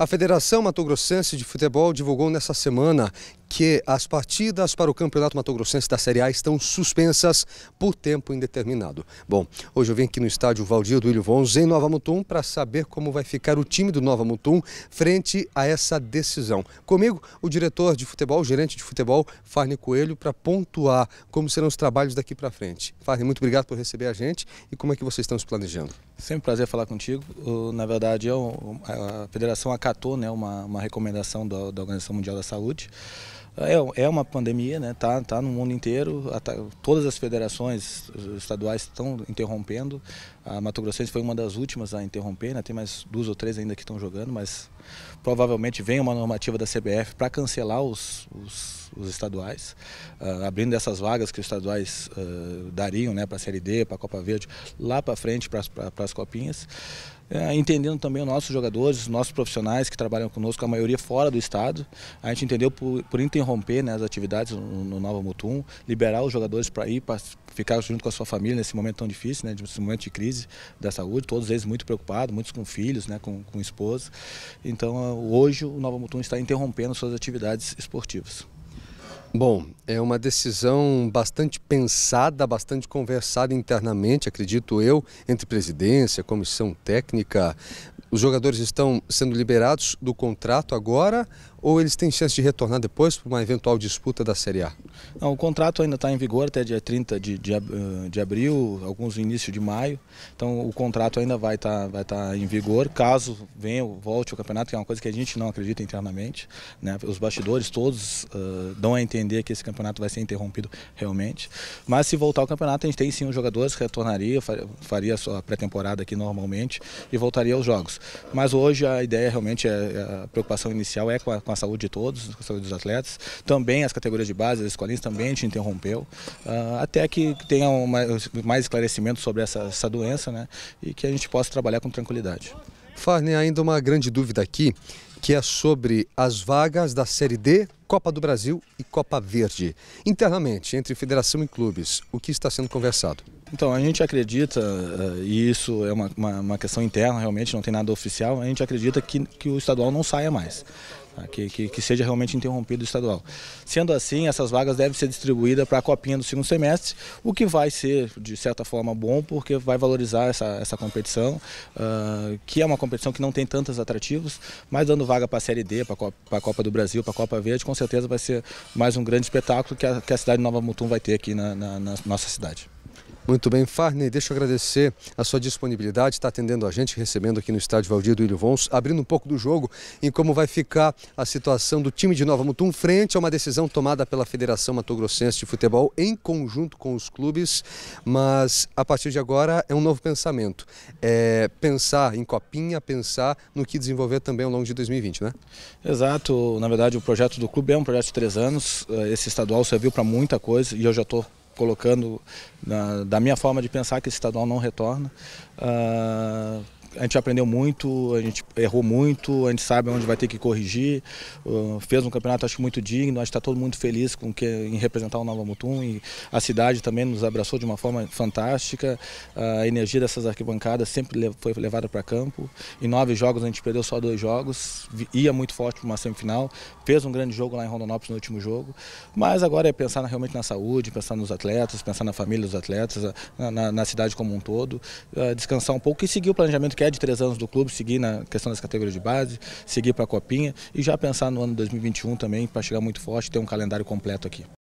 A Federação Mato Grossense de Futebol divulgou nesta semana que as partidas para o Campeonato Mato Grossense da Série A estão suspensas por tempo indeterminado. Bom, hoje eu vim aqui no estádio Valdir do Ilho Vons, em Nova Mutum, para saber como vai ficar o time do Nova Mutum frente a essa decisão. Comigo, o diretor de futebol, o gerente de futebol, Farne Coelho, para pontuar como serão os trabalhos daqui para frente. Farne, muito obrigado por receber a gente e como é que vocês estão se planejando. Sempre um prazer falar contigo. Na verdade, a federação acatou né, uma, uma recomendação da Organização Mundial da Saúde. É, é uma pandemia, né? Tá, tá no mundo inteiro. Todas as federações estaduais estão interrompendo. A Mato Grossense foi uma das últimas a interromper, né? Tem mais duas ou três ainda que estão jogando, mas provavelmente vem uma normativa da CBF para cancelar os, os, os estaduais, uh, abrindo essas vagas que os estaduais uh, dariam, né? Para a Série D, para a Copa Verde, lá para frente para as copinhas é, entendendo também os nossos jogadores, os nossos profissionais que trabalham conosco, a maioria fora do estado. A gente entendeu por, por interromper né, as atividades no, no Nova Mutum, liberar os jogadores para ir, para ficar junto com a sua família nesse momento tão difícil, né, nesse momento de crise da saúde, todos eles muito preocupados, muitos com filhos, né, com, com esposa. Então, hoje o Nova Mutum está interrompendo suas atividades esportivas. Bom, é uma decisão bastante pensada, bastante conversada internamente, acredito eu, entre presidência, comissão técnica. Os jogadores estão sendo liberados do contrato agora ou eles têm chance de retornar depois para uma eventual disputa da Série A? Não, o contrato ainda está em vigor até dia 30 de, de, eh, de abril, alguns início de maio. Então o contrato ainda vai estar tá, vai tá em vigor, caso venha volte o campeonato, que é uma coisa que a gente não acredita internamente. Né? Os bastidores todos uh, dão a entender que esse campeonato vai ser interrompido realmente. Mas se voltar ao campeonato, a gente tem sim os jogadores que retornaria, faria a sua pré-temporada aqui normalmente e voltaria aos jogos. Mas hoje a ideia realmente, é, é a preocupação inicial é com a com a saúde de todos, com a saúde dos atletas. Também as categorias de base, as escolinhas também gente interrompeu, uh, até que tenha uma, mais esclarecimento sobre essa, essa doença né, e que a gente possa trabalhar com tranquilidade. Farney, ainda uma grande dúvida aqui, que é sobre as vagas da Série D, Copa do Brasil e Copa Verde. Internamente, entre federação e clubes, o que está sendo conversado? Então, a gente acredita, eh, e isso é uma, uma, uma, questão interna, realmente não tem nada oficial, a gente acredita que, que o estadual não saia mais, tá? que, que, que, seja realmente interrompido o estadual. Sendo assim, essas vagas devem ser distribuídas para a copinha do segundo semestre, o que vai ser, de certa forma, bom, porque vai valorizar essa, essa competição, uh, que é uma competição que não tem tantos atrativos, mas dando vaga para a Série D, para a Copa do Brasil, para a Copa Verde, com certeza vai ser mais um grande espetáculo que a, que a cidade de Nova Mutum vai ter aqui na, na, na nossa cidade. Muito bem, Farney, deixa eu agradecer a sua disponibilidade, está atendendo a gente, recebendo aqui no estádio Valdir do Ilho Vons, abrindo um pouco do jogo em como vai ficar a situação do time de Nova Mutum frente a uma decisão tomada pela Federação Mato Grossense de Futebol em conjunto com os clubes, mas a partir de agora é um novo pensamento, é pensar em Copinha, pensar no que desenvolver também ao longo de 2020, né? Exato, na verdade o projeto do clube é um projeto de três anos, eh, esse estadual serviu para muita coisa e eu já estou colocando na, da minha forma de pensar que esse estadual não retorna. Uh, a gente aprendeu muito, a gente errou muito, a gente sabe onde vai ter que corrigir. Uh, fez um campeonato, acho muito digno. Acho que está todo mundo feliz com que, em representar o Nova Mutum. E a cidade também nos abraçou de uma forma fantástica. Uh, a energia dessas arquibancadas sempre foi levada para campo. Em nove jogos, a gente perdeu só dois jogos. Ia muito forte para uma semifinal. Fez um grande jogo lá em Rondonópolis no último jogo. Mas agora é pensar realmente na saúde, pensar nos atletas, pensar na família dos atletas, ah, na, na, na cidade como um todo. Uh, descansar um pouco e seguir o planejamento Quer de três anos do clube, seguir na questão das categorias de base, seguir para a Copinha e já pensar no ano 2021 também para chegar muito forte e ter um calendário completo aqui.